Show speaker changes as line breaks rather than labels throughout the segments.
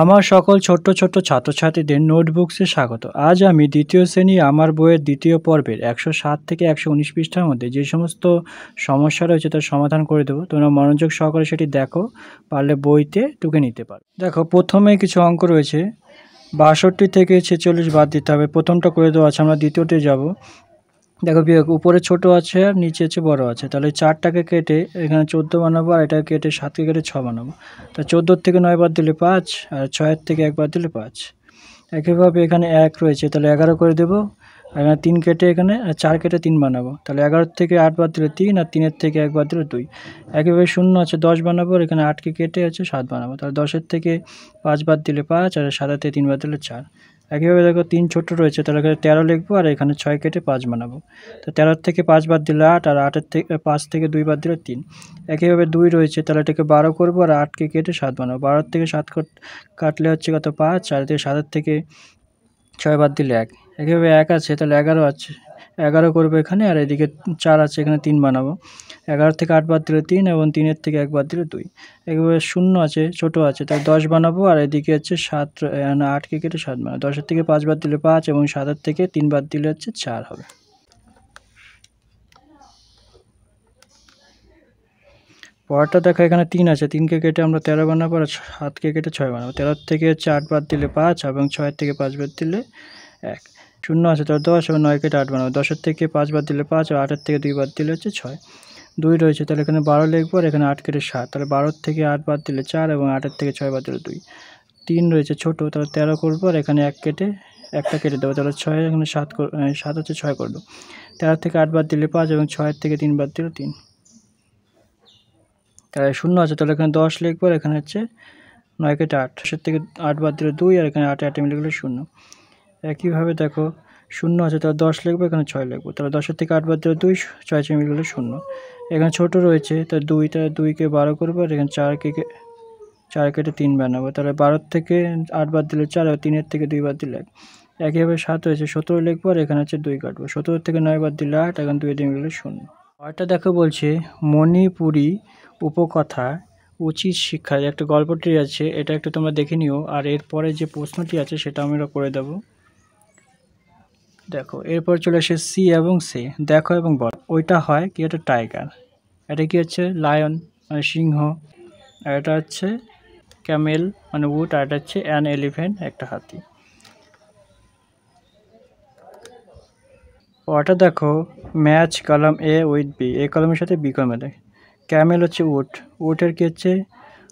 আমার সকল ছোট্ট ছোট্ট ছাত্রছাত্রীদের নোটবুকসে স্বাগত আজ আমি দ্বিতীয় শ্রেণী আমার বইয়ের দ্বিতীয় পর্বের একশো সাত থেকে একশো উনিশ পৃষ্ঠার মধ্যে যে সমস্ত সমস্যা রয়েছে তার সমাধান করে দেবো তোমরা মনোযোগ সহকারে সেটি দেখো পারলে বইতে টুকে নিতে পারো দেখো প্রথমে কিছু অঙ্ক রয়েছে বাষট্টি থেকে ছেচল্লিশ বাদ দিতে হবে প্রথমটা করে দেওয়া আছে আমরা দ্বিতীয়তে যাব দেখো বিয়োগ উপরে ছোট আছে আর নিচে হচ্ছে বড় আছে তাহলে চারটাকে কেটে এখানে চোদ্দো বানাবো আর এটাকে কেটে সাতকে কেটে ছ বানাবো তা চোদ্দোর থেকে নয় বার দিলে পাঁচ আর ছয়ের থেকে একবার দিলে পাঁচ একইভাবে এখানে এক রয়েছে তাহলে এগারো করে দেবো এখানে তিন কেটে এখানে আর চার কেটে তিন বানাবো তাহলে এগারোর থেকে আট বার দিলে তিন আর তিনের থেকে এক বাদ দিলে দুই একইভাবে শূন্য আছে দশ বানাবো আর এখানে আটকে কেটে আছে সাত বানাবো তাহলে দশের থেকে পাঁচ বার দিলে পাঁচ আর সাতাতে তিন বার দিলে চার একইভাবে দেখো তিন ছোট রয়েছে তাহলে এখানে তেরো লিখবো আর এখানে ছয় কেটে পাঁচ বানাবো তো তেরোর থেকে পাঁচ বাদ দিলে আট আর আটের থেকে পাঁচ থেকে দুই বাদ দিলে তিন একইভাবে দুই রয়েছে তাহলে এটাকে বারো করবো আর আটকে কেটে সাত বানাবো বারোর থেকে সাত কাটলে হচ্ছে কত পাঁচ আর থেকে সাতের থেকে ছয় বাদ দিলে এক একইভাবে এক আছে তাহলে এগারো আছে এগারো করবো এখানে আর এদিকে চার আছে এখানে তিন বানাবো এগারো থেকে আট বাদ দিলে তিন এবং তিনের থেকে এক বাদ দিলে দুই একবার শূন্য আছে ছোট আছে তার দশ বানাবো আর এদিকে হচ্ছে সাত আটকে কেটে সাত বানাবো দশের থেকে পাঁচ বাদ দিলে পাঁচ এবং সাতের থেকে তিন বাদ দিলে হচ্ছে চার হবে পরটা দেখো এখানে তিন আছে তিনকে কেটে আমরা তেরো বানাবো আর সাতকে কেটে ছয় বানাবো তেরোর থেকে হচ্ছে আট বাদ দিলে পাঁচ এবং ছয়ের থেকে পাঁচ বাদ দিলে এক শূন্য আছে তার দশ এবং নয় কেটে আট বানাবো দশের থেকে পাঁচ বাদ দিলে পাঁচ আর আটের থেকে দুই বাদ দিলে হচ্ছে ছয় দুই রয়েছে তাহলে এখানে বারো লিখবো আর এখানে আট কেটে সাত তাহলে বারোর থেকে আট বাদ দিলে চার এবং আটের থেকে ছয় বাদ দিলে দুই তিন রয়েছে ছোট তাহলে তেরো করবো আর এখানে এক কেটে একটা কেটে দেবো তাহলে ছয় এখানে সাত সাত হচ্ছে ছয় করবো তেরো থেকে আট বাদ দিলে পাঁচ এবং ছয়ের থেকে তিন বাদ দিলে তিন তাহলে শূন্য আছে তাহলে এখানে দশ লিখবো আর এখানে হচ্ছে নয় কেটে আট সের থেকে আট বাদ দিলে দুই আর এখানে আটে আটে গেলে শূন্য একইভাবে দেখো শূন্য আছে তাহলে দশ লিখবো এখানে ছয় লিখবো তাহলে দশের থেকে আট বাদ দিলে দুই ছয় ছয় মিলে শূন্য এখানে ছোট রয়েছে তাহলে দুই তাহলে দুইকে বারো করবো আর এখানে চার কেকে চার কেটে তিন বানাবো তাহলে বারোর থেকে আট বাদ দিলে চার আর তিনের থেকে দুই বাদ দিলে এক একইভাবে সাত হয়েছে সতেরো লিখবো আর এখানে হচ্ছে দুই কাটবো সতেরো থেকে নয় বাদ দিলে আট এখন দুই দিয়ে মিলে শূন্য পরেরটা দেখো বলছে মণিপুরি উপকথা উচিত শিক্ষা একটা গল্পটি আছে এটা একটু তোমরা দেখে নিও আর এরপরে যে প্রশ্নটি আছে সেটা আমরা করে দেবো দেখো এরপর চলে আসে সি এবং সে দেখো এবং বল ওইটা হয় কি এটা টাইগার এটা কি হচ্ছে লায়ন মানে সিংহ আর এটা হচ্ছে ক্যামেল মানে উট আর এটা হচ্ছে অ্যান এলিফেন্ট একটা হাতি ওটা দেখো match column A with B A কলমের সাথে বি কলমে দেখ ক্যামেল হচ্ছে উট উটের কি হচ্ছে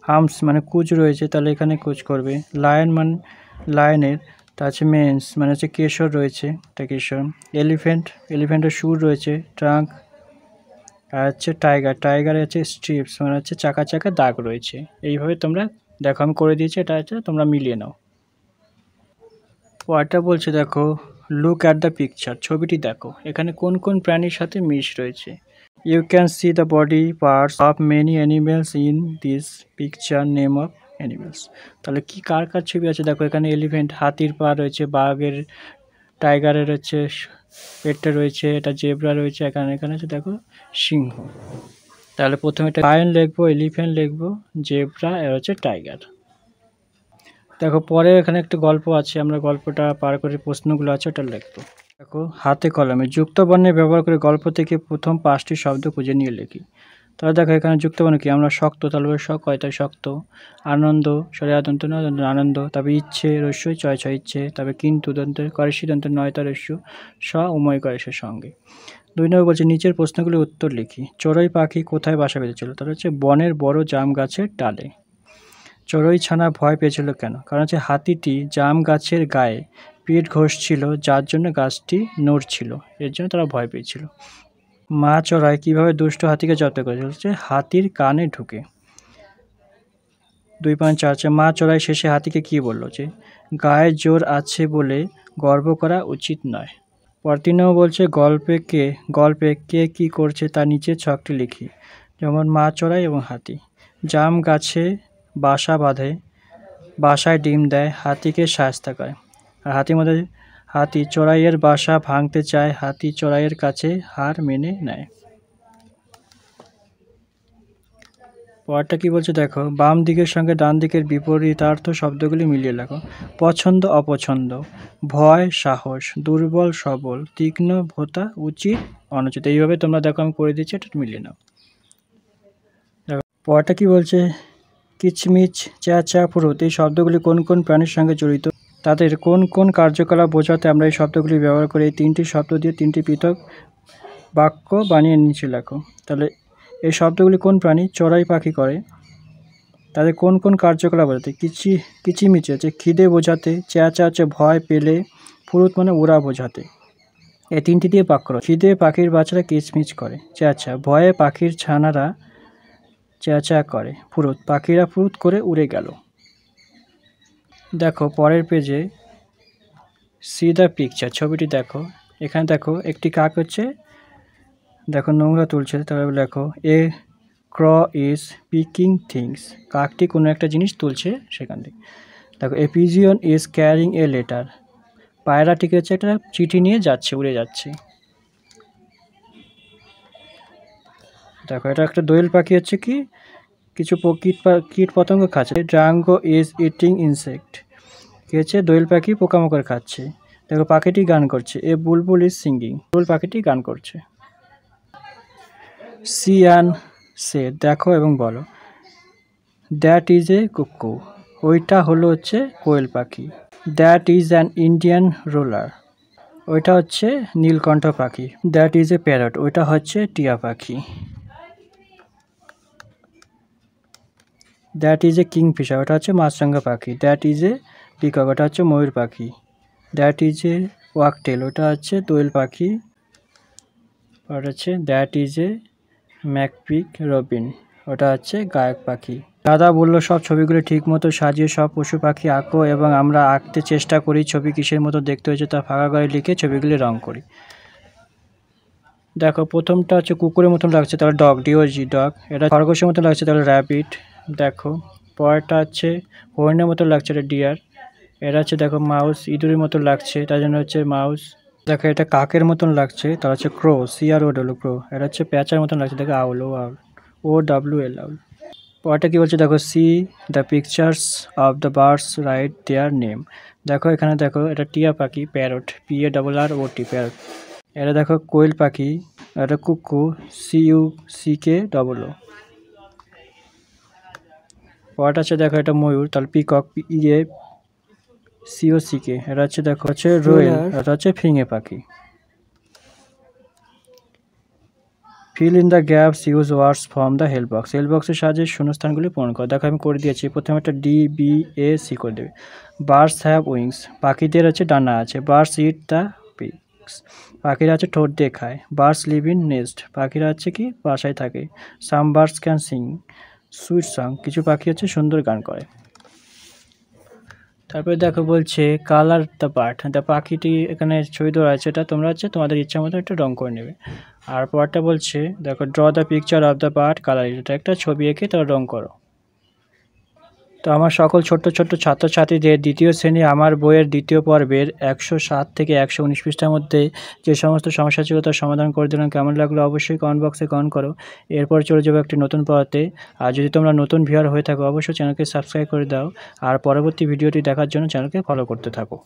হামস মানে কুচ রয়েছে তাহলে এখানে কুচ করবে লায়ন মানে লায়নের মেন্স মানে হচ্ছে কেশর রয়েছে এটা কেশর এলিফেন্ট এলিফেন্টের সুর রয়েছে ট্রাঙ্ক আর হচ্ছে টাইগার টাইগারে হচ্ছে স্ট্রিপস মানে হচ্ছে চাকা চাকা দাগ রয়েছে এইভাবে তোমরা দেখো আমি করে দিয়েছি এটা হচ্ছে তোমরা মিলিয়ে নাও ওয়াটা বলছে দেখো লুক অ্যাট দ্য পিকচার ছবিটি দেখো এখানে কোন কোন প্রাণীর সাথে মিশ রয়েছে you can see the body parts of many animals in this picture name of animals তাহলে কি কার কার ছবি আছে দেখো এখানে এলিফেন্ট হাতির পা রয়েছে বাঘের টাইগারের রয়েছে পেটটা রয়েছে এটা জেবরা রয়েছে এখানে এখানে আছে দেখো সিংহ তাহলে প্রথমে এটা লায়ন লিখবো এলিফেন্ট লিখবো জেব্রা আর হচ্ছে টাইগার দেখো পরে এখানে একটা গল্প আছে আমরা গল্পটা পার করে প্রশ্নগুলো আছে ওটা লিখবো দেখো হাতে কলমে যুক্ত বর্ণে ব্যবহার করে গল্প থেকে প্রথম পাঁচটি শব্দ খুঁজে নিয়ে লিখি তাহলে দেখো এখানে যুক্ত মানে কি আমরা শক্ত তাহলে শখ হয় তাই শক্ত আনন্দ সরে আদন্ত নয় আনন্দ তবে ইচ্ছে রস্য ছয় ছয় ইচ্ছে তবে কিন্তু দন্ত করে সিদ্ধান্ত নয় তার রস্য স উময় করে সে সঙ্গে দুই নম্বর বলছে নিচের প্রশ্নগুলির উত্তর লিখি চড়ই পাখি কোথায় বাসা বেঁধেছিল তার হচ্ছে বনের বড় জাম গাছের ডালে চড়ই ছানা ভয় পেয়েছিল কেন কারণ হচ্ছে হাতিটি জাম গাছের গায়ে পিঠ ঘষছিল যার জন্য গাছটি নড়ছিল এর জন্য তারা ভয় পেয়েছিল মা চড়ায় কীভাবে দুষ্ট হাতিকে জব্দ করে চলছে হাতির কানে ঢুকে দুই পয়েন্ট চার চার মা চড়াই শেষে হাতিকে কি বলল যে গায়ে জোর আছে বলে গর্ব করা উচিত নয় পরতিনাও বলছে গল্পে কে গল্পে কে কি করছে তা নিচে ছকটি লিখি যেমন মা চড়াই এবং হাতি জাম গাছে বাসা বাঁধে বাসায় ডিম দেয় হাতিকে সাহস্তা করে আর হাতির মধ্যে হাতি চড়াইয়ের বাসা ভাঙতে চায় হাতি চড়াইয়ের কাছে হার মেনে নেয় পরটা কি বলছে দেখো বাম দিকের সঙ্গে ডান দিকের বিপরীতার্থ শব্দগুলি মিলিয়ে লেখো পছন্দ অপছন্দ ভয় সাহস দুর্বল সবল তীক্ষ্ণ ভোতা উচিত অনুচিত এইভাবে তোমরা দেখো আমি করে দিচ্ছি এটা মিলিয়ে নাও দেখো পরটা কি বলছে কিচমিচ চ্যা ফুরুত এই শব্দগুলি কোন কোন প্রাণীর সঙ্গে জড়িত তাদের কোন কোন কার্যকলাপ বোঝাতে আমরা এই শব্দগুলি ব্যবহার করি এই তিনটি শব্দ দিয়ে তিনটি পৃথক বাক্য বানিয়ে নিচে লেখো তাহলে এই শব্দগুলি কোন প্রাণী চড়াই পাখি করে তাদের কোন কোন কার্যকলাপ বোঝাতে কিচি কিচিমিচি আছে খিদে বোঝাতে চেঁচা আছে ভয় পেলে ফুরুত মানে ওরা বোঝাতে এই তিনটি দিয়ে বাক্য খিদে পাখির বাচ্চারা কিচমিচ করে চেঁচা ভয়ে পাখির ছানারা চেঁচা করে ফুরুত পাখিরা ফুরুত করে উড়ে গেল দেখো পরের পেজে সি দ্য পিকচার ছবিটি দেখো এখানে দেখো একটি কাক হচ্ছে দেখো নোংরা তুলছে তারপরে দেখো a crow is picking things কাকটি কোনো একটা জিনিস তুলছে সেখান থেকে দেখো a pigeon is carrying a letter পায়রাটিকে হচ্ছে একটা চিঠি নিয়ে যাচ্ছে উড়ে যাচ্ছে দেখো এটা একটা দোয়েল পাখি হচ্ছে কি কিছু কীট কীট পতঙ্গ খাচ্ছে ড্রাঙ্গো ইজ ইটিং ইনসেক্ট খেয়েছে দোয়েল পাখি পোকামাকড় খাচ্ছে দেখো পাখিটি গান করছে এ বুলবুল ইজ সিঙ্গিং বুল পাখিটি গান করছে সিয়ান সে দেখো এবং বলো দ্যাট ইজ এ কুকু ওইটা হলো হচ্ছে কোয়েল পাখি that is an Indian roller ওইটা হচ্ছে নীলকণ্ঠ পাখি দ্যাট ইজ এ প্যারট ওইটা হচ্ছে টিয়া পাখি that is a kingfisher ওটা হচ্ছে মাছরাঙ্গা পাখি দ্যাট ইজ এ পিকক ওটা হচ্ছে ময়ূর পাখি দ্যাট ইজ এ ওয়াকটেল ওটা হচ্ছে দোয়েল পাখি ওটা হচ্ছে that is a magpie robin ওটা হচ্ছে গায়ক পাখি দাদা বলল সব ছবিগুলো মতো সাজিয়ে সব পশু পাখি আঁকো এবং আমরা আঁকতে চেষ্টা করি ছবি কিসের মতো দেখতে হয়েছে তা ফাঁকা করে লিখে ছবিগুলি রং করি দেখো প্রথমটা হচ্ছে কুকুরের মতন লাগছে তাহলে ডগ ডিওজি ডগ এটা খরগোশের মতন লাগছে তাহলে র্যাপিড দেখো পয়টা হচ্ছে হরিণের মতো লাগছে এটা ডিয়ার এটা হচ্ছে দেখো মাউস ইঁদুরের মতো লাগছে তার জন্য হচ্ছে মাউস দেখো এটা কাকের মতন লাগছে তার হচ্ছে ক্রো সিআর ও ডব্লু ক্রো এটা হচ্ছে প্যাচার মতন লাগছে দেখো আউল ও আউল ও ডাব্লু এল আউল পরটা কী বলছে দেখো see the pictures of the birds write their name দেখো এখানে দেখো এটা টিয়া পাখি parrot P A double R O T parrot এটা দেখো কোয়েল পাখি এটা cuckoo C U C K double O part আছে দেখো এটা ময়ূর তাহলে পিকক ইয়ে সিওসিকে এটা হচ্ছে দেখো হচ্ছে রোয়েল এটা হচ্ছে ফিঙে পাখি fill in the gaps use words from the help box help বক্সের সাহায্যে শূন্যস্থানগুলি পূরণ করো দেখো আমি করে দিয়েছি প্রথমে একটা ডি বি এ সি করে দেবে বার্স হ্যাভ উইংস পাখিদের আছে ডানা আছে বার্স ইট দ্য পিক্স পাখিরা আছে ঠোঁট দিয়ে খায় বার্ডস লিভ ইন নেস্ট পাখিরা আছে কি বাসায় থাকে some birds can sing sweet song কিছু পাখি হচ্ছে সুন্দর গান করে তারপরে দেখো বলছে কালার দ্য পার্ট দ্য পাখিটি এখানে ছবি ধরা আছে এটা তোমরা হচ্ছে তোমাদের ইচ্ছা মতো একটু রং করে নেবে আর পার্টটা বলছে দেখো draw the picture of the part colour এটা একটা ছবি এঁকে তোমরা রং করো তো আমার সকল ছোট্ট ছোট্ট ছাত্রছাত্রীদের দ্বিতীয় শ্রেণী আমার বইয়ের দ্বিতীয় পর্বের একশো সাত থেকে একশো উনিশ পৃষ্ঠার মধ্যে যে সমস্ত সমস্যা ছিল তার সমাধান করে দিলাম কেমন লাগলো অবশ্যই কমেন্ট বক্সে কমেন্ট করো এরপর চলে যাবো একটি নতুন পড়াতে আর যদি তোমরা নতুন ভিউয়ার হয়ে থাকো অবশ্যই চ্যানেলকে সাবস্ক্রাইব করে দাও আর পরবর্তী ভিডিওটি দেখার জন্য চ্যানেলকে ফলো করতে থাকো